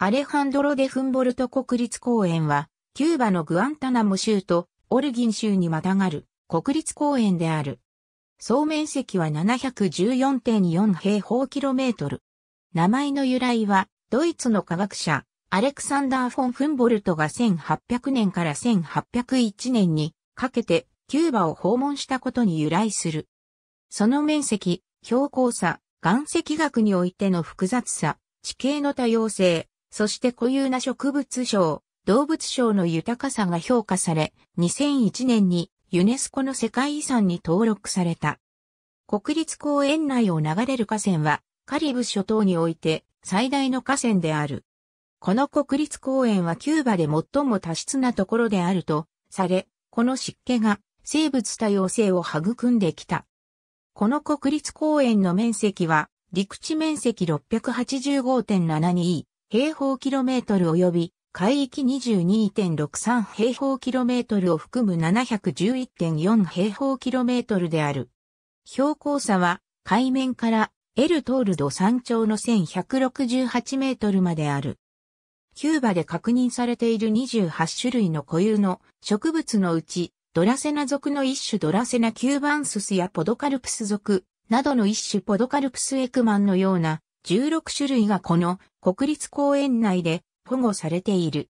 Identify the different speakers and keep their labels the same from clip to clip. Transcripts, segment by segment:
Speaker 1: アレハンドロ・デ・フンボルト国立公園は、キューバのグアンタナム州とオルギン州にまたがる国立公園である。総面積は714.4平方キロメートル。名前の由来は、ドイツの科学者、アレクサンダー・フォン・フンボルトが1800年から1801年にかけてキューバを訪問したことに由来する。その面積、標高差、岩石学においての複雑さ、地形の多様性、そして固有な植物賞、動物賞の豊かさが評価され、2001年にユネスコの世界遺産に登録された。国立公園内を流れる河川は、カリブ諸島において最大の河川である。この国立公園はキューバで最も多湿なところであるとされ、この湿気が生物多様性を育んできた。この国立公園の面積は陸地面積685.72平方キロメートル及び海域22.63平方キロメートルを含む711.4平方キロメートルである。標高差は海面からエルトールド山頂の1168メートルまである。キューバで確認されている28種類の固有の植物のうち、ドラセナ属の一種ドラセナキューバンススやポドカルプス属などの一種ポドカルプスエクマンのような16種類がこの国立公園内で保護されている。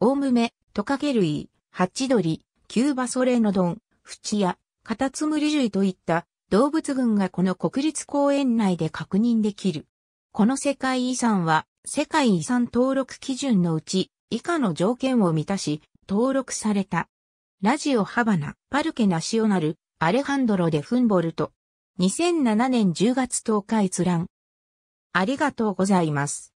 Speaker 1: オウムメ、トカゲ類、ハチドリ、キューバソレノドン、フチヤ、カタツムリ類といった動物群がこの国立公園内で確認できる。この世界遺産は世界遺産登録基準のうち以下の条件を満たし登録された。ラジオハバナ、パルケナシオナル、アレハンドロ・デ・フンボルト。2007年10月10日閲覧。ありがとうございます。